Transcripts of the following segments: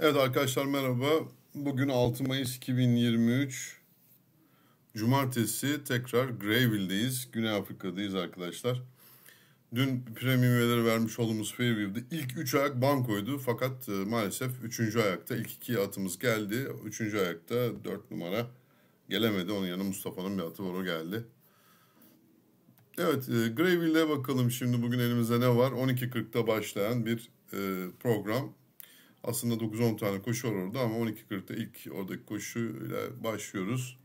Evet arkadaşlar merhaba. Bugün 6 Mayıs 2023 Cumartesi tekrar Greyville'deyiz. Güney Afrika'dayız arkadaşlar. Dün premiumları vermiş olduğumuz Fairview'da ilk 3 ayak bankoydu. Fakat e, maalesef 3. ayakta ilk 2 atımız geldi. 3. ayakta 4 numara gelemedi. Onun yanı Mustafa'nın bir atı var o geldi. Evet e, Greyville'e bakalım şimdi bugün elimizde ne var. 12.40'da başlayan bir e, program aslında 9-10 tane koşu var orada ama 12.40'da ilk oradaki koşuyla başlıyoruz.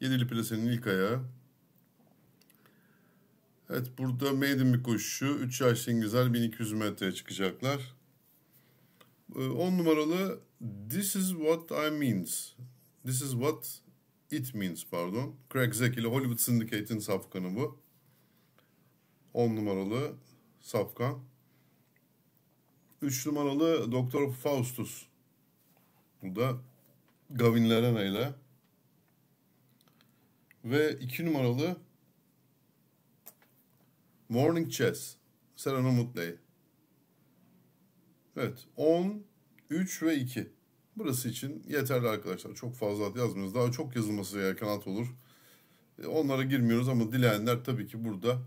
Yedili plasenin ilk ayağı. Evet burada maiden bir koşu. 3 yaşlı İngilizler 1200 metreye çıkacaklar. 10 ee, numaralı This is what I means. This is what it means pardon. Craig Zack ile Hollywood Syndicate'in safkanı bu. 10 numaralı safkan. 3 numaralı Doktor Faustus. Bu da Gavin Larena ile. Ve 2 numaralı Morning Chess. Serena Mutley. Evet 10, 3 ve 2. Burası için yeterli arkadaşlar. Çok fazla at yazmıyoruz. Daha çok yazılması gereken at olur. E, onlara girmiyoruz ama dileyenler tabii ki burada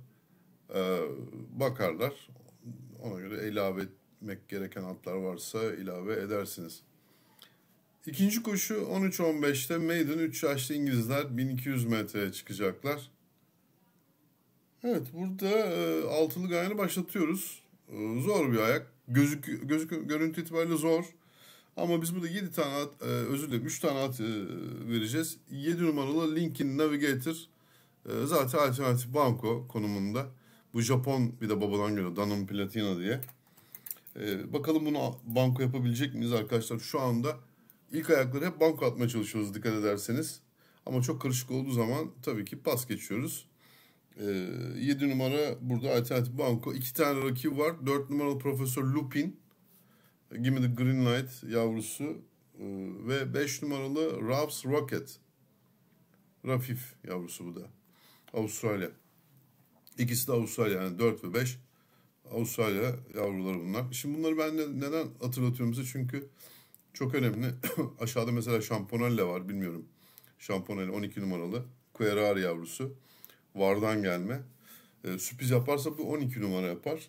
e, bakarlar. Ona göre ilave eklemek gereken atlar varsa ilave edersiniz. İkinci koşu 13-15'te Maiden 3 yaşlı İngilizler 1200 metreye çıkacaklar. Evet burada e, altılı gayrı başlatıyoruz. E, zor bir ayak. Gözük, gözük, görüntü itibariyle zor. Ama biz burada 7 tane at, e, özür dilerim 3 tane at e, vereceğiz. 7 numaralı Lincoln Navigator e, zaten alternatif banko konumunda. Bu Japon bir de babadan geliyor Danum Platina diye. Ee, bakalım bunu banko yapabilecek miyiz arkadaşlar? Şu anda ilk ayakları hep banko atmaya çalışıyoruz dikkat ederseniz. Ama çok karışık olduğu zaman tabii ki pas geçiyoruz. Ee, 7 numara burada alternatif banko. 2 tane rakibi var. 4 numaralı Profesör Lupin. Give me the green light yavrusu. Ee, ve 5 numaralı Raps Rocket. Rafif yavrusu bu da. Avustralya. İkisi de Avustralya yani 4 ve 5. Avustralya yavruları bunlar. Şimdi bunları ben ne, neden hatırlatıyorum size? Çünkü çok önemli. Aşağıda mesela şamponelle var bilmiyorum. Şamponelle 12 numaralı. Querari yavrusu. Vardan gelme. Ee, sürpriz yaparsa bu 12 numara yapar.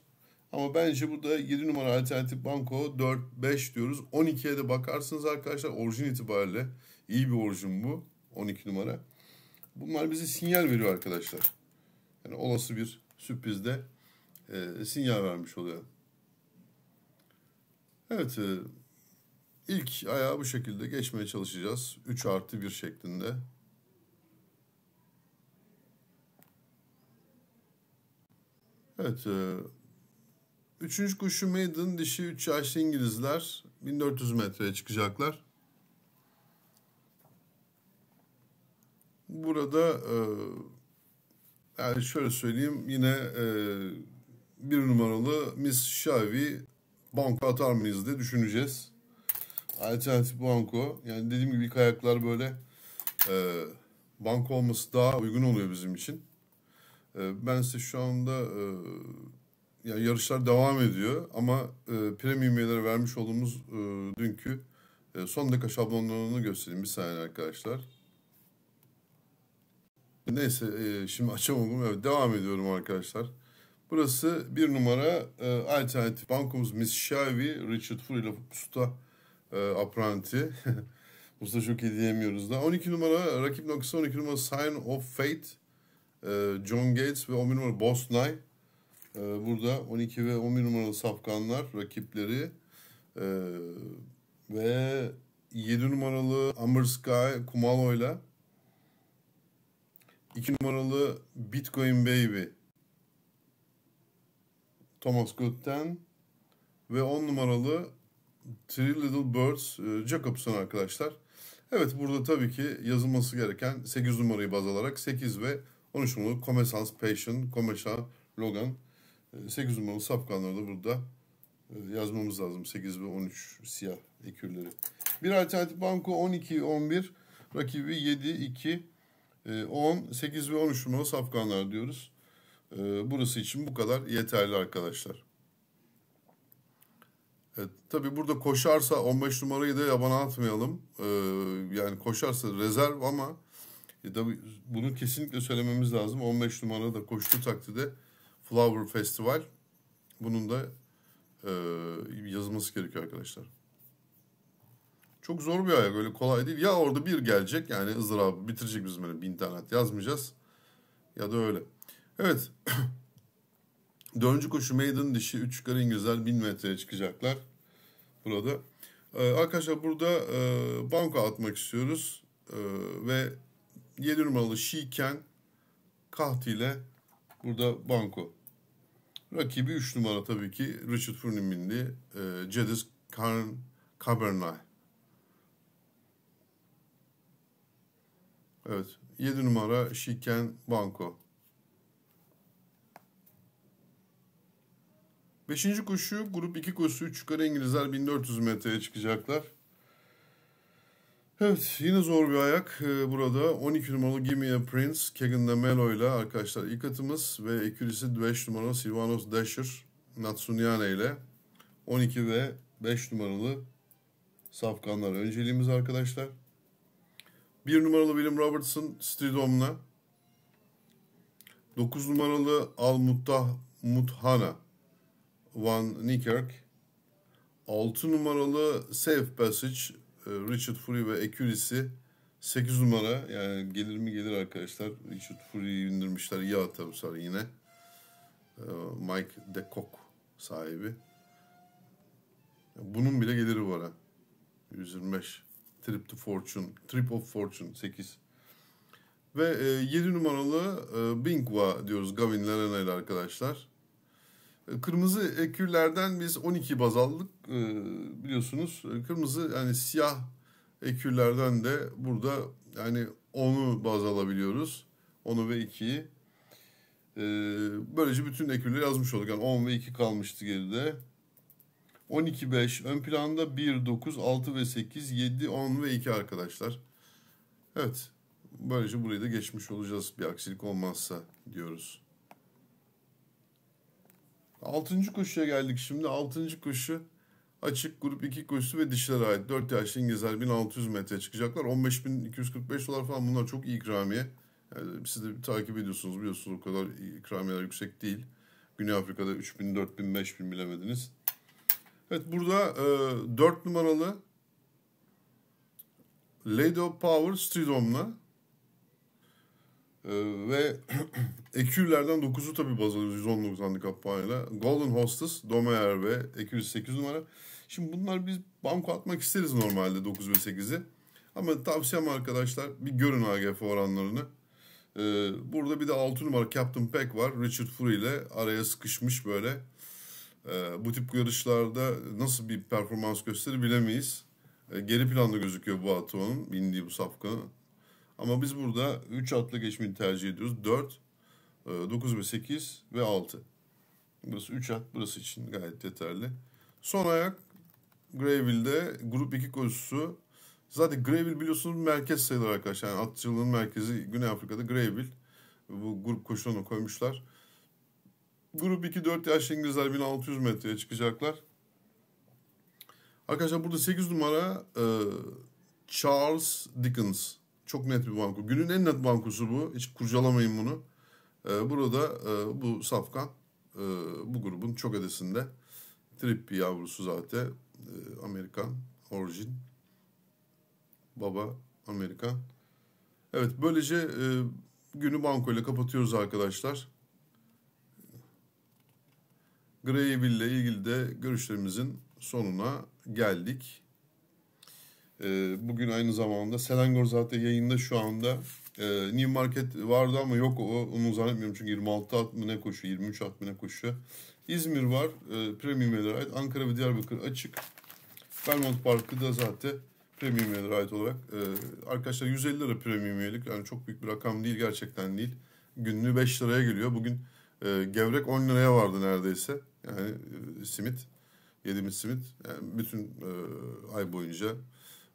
Ama bence burada 7 numara alternatif banko 4, 5 diyoruz. 12'ye de bakarsınız arkadaşlar orijin itibariyle. iyi bir orijin bu. 12 numara. Bunlar bize sinyal veriyor arkadaşlar. Yani olası bir sürprizde e, sinyal vermiş oluyor. Evet, e, ilk ayağı bu şekilde geçmeye çalışacağız. 3 artı 1 şeklinde. Evet, e, üçüncü kuşu Maiden dişi 3 yaşlı İngilizler 1400 metreye çıkacaklar. Burada e, yani şöyle söyleyeyim yine e, bir numaralı Miss Xavi banko atar mıyız diye düşüneceğiz. Alternatif banko. Yani dediğim gibi kayaklar böyle e, banko olması daha uygun oluyor bizim için. E, ben size şu anda e, yani yarışlar devam ediyor ama e, premium üyelere vermiş olduğumuz e, dünkü e, son dakika şablonlarını göstereyim bir saniye arkadaşlar. Neyse e, şimdi açamadım. Evet, devam ediyorum arkadaşlar. Burası bir numara e, alternatif bankomuz Shavi, Richard Full ile Usta e, Apranti. Usta çok iyi diyemiyoruz da. 12 numara rakip noktası 12 numara Sign of Fate, e, John Gates ve 11 numara Bosnay. E, burada 12 ve 11 numaralı safkanlar rakipleri e, ve 7 numaralı Amber Sky Kumalo ile 2 numaralı Bitcoin Baby Thomas Good'den ve 10 numaralı Three Little Birds e, Jacobson arkadaşlar. Evet burada tabii ki yazılması gereken 8 numarayı baz alarak 8 ve 13 numaralı Comesans Passion, Comesha Logan 8 e, numaralı sapkanları da burada e, yazmamız lazım. 8 ve 13 siyah ekürleri. Bir alternatif banko 12, 11, rakibi 7, 2, 10, 8 ve 13 numaralı sapkanlar diyoruz. Ee, burası için bu kadar yeterli arkadaşlar. Evet, tabii burada koşarsa 15 numarayı da yabana atmayalım. E, yani koşarsa rezerv ama e, tabii bunu kesinlikle söylememiz lazım. 15 numarada da koştuğu takdirde Flower Festival bunun da e, yazılması gerekiyor arkadaşlar. Çok zor bir ayak öyle kolay değil. Ya orada bir gelecek yani ızdırabı bitirecek bizim böyle bin tane at yazmayacağız. Ya da öyle. Evet. Dördüncü koşu meydan dişi. Üç yukarı İngilizler 1000 metreye çıkacaklar. Burada. Ee, arkadaşlar burada e, banka atmak istiyoruz. E, ve 7 numaralı Şiken Kahti ile burada banko. Rakibi 3 numara tabii ki Richard Furnin bindi. E, ee, Cedis Karn Cabernet. Evet. 7 numara Şiken Banko. Beşinci koşu grup 2 koşu 3 yukarı İngilizler 1400 metreye çıkacaklar. Evet yine zor bir ayak ee, burada 12 numaralı Gimme a Prince Kegan de Melo ile arkadaşlar ilk atımız ve ekürisi 5 numaralı Silvanos Dasher Natsunyane ile 12 ve 5 numaralı safkanlar önceliğimiz arkadaşlar. 1 numaralı William Robertson Stridom'la 9 numaralı Al Muttah Muthana Van Niekerk. 6 numaralı Safe Passage e, Richard Fury ve Ecuris'i 8 numara yani gelir mi gelir arkadaşlar. Richard Fury'yi indirmişler ya tavsar yine. E, Mike DeCock sahibi. Bunun bile geliri var ha. 125. Trip to Fortune. Trip of Fortune 8. Ve 7 e, numaralı Bingwa diyoruz Gavin Larena ile arkadaşlar. Kırmızı ekürlerden biz 12 baz aldık e, biliyorsunuz. Kırmızı yani siyah ekürlerden de burada yani 10'u baz alabiliyoruz. 10'u ve 2'yi. E, böylece bütün ekürleri yazmış olduk. Yani 10 ve 2 kalmıştı geride. 12, 5 ön planda 1, 9, 6 ve 8, 7, 10 ve 2 arkadaşlar. Evet böylece burayı da geçmiş olacağız bir aksilik olmazsa diyoruz. Altıncı koşuya geldik şimdi. Altıncı koşu açık grup iki koşusu ve dişlere ait. dört yaşlı İngilizler 1600 metre çıkacaklar. 15.245 dolar falan bunlar çok iyi ikramiye. Yani siz de takip ediyorsunuz biliyorsunuz o kadar ikramiyeler yüksek değil. Güney Afrika'da 3000, 4000, 5000 bilemediniz. Evet burada e, 4 numaralı Lady of Power Stridom'la ee, ve EQ'lerden 9'u tabii baz alıyoruz 119 handikap puanıyla. Golden Hostess, Domeyer ve 208 numara. Şimdi bunlar biz banko atmak isteriz normalde 9 ve 8'i. Ama tavsiyem arkadaşlar bir görün AGF oranlarını. Ee, burada bir de 6 numara Captain Peck var. Richard Fury ile araya sıkışmış böyle. Ee, bu tip yarışlarda nasıl bir performans gösterir bilemeyiz. geri planda gözüküyor bu atı onun. Bindiği bu safkanın. Ama biz burada 3 atlı geçmeyi tercih ediyoruz. 4, 9 e, ve 8 ve 6. Burası 3 at. Burası için gayet yeterli. Son ayak Greville'de grup 2 koşusu. Zaten Greville biliyorsunuz merkez sayılır arkadaşlar. Yani atçılığın merkezi Güney Afrika'da Greville. Bu grup koşularını koymuşlar. Grup 2 4 yaş İngilizler 1600 metreye çıkacaklar. Arkadaşlar burada 8 numara e, Charles Dickens çok net bir banko. Günün en net bankosu bu. Hiç kurcalamayın bunu. Ee, burada e, bu Safkan e, bu grubun çok ödesinde. Trippi yavrusu zaten. E, Amerikan orijin. Baba Amerikan. Evet böylece günü banko ile kapatıyoruz arkadaşlar. Greyville ile ilgili de görüşlerimizin sonuna geldik. E, bugün aynı zamanda Selengor zaten yayında şu anda. E, New Market vardı ama yok o. Onu zannetmiyorum çünkü 26 at mı ne koşuyor, 23 at mı ne koşuyor. İzmir var, e, Premium Üyeler'e ait. Ankara ve Diyarbakır açık. Belmont Parkı da zaten Premium Üyeler'e ait olarak. E, arkadaşlar 150 lira Premium Üyelik. Yani çok büyük bir rakam değil, gerçekten değil. Günlüğü 5 liraya geliyor. Bugün e, gevrek 10 liraya vardı neredeyse. Yani e, simit, yediğimiz simit. Yani bütün e, ay boyunca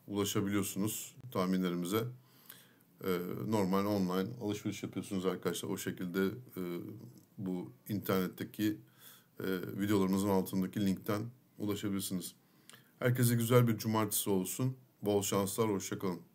ulaşabiliyorsunuz tahminlerimize. Ee, normal online alışveriş yapıyorsunuz arkadaşlar. O şekilde e, bu internetteki e, videolarımızın altındaki linkten ulaşabilirsiniz. Herkese güzel bir cumartesi olsun. Bol şanslar, hoşçakalın.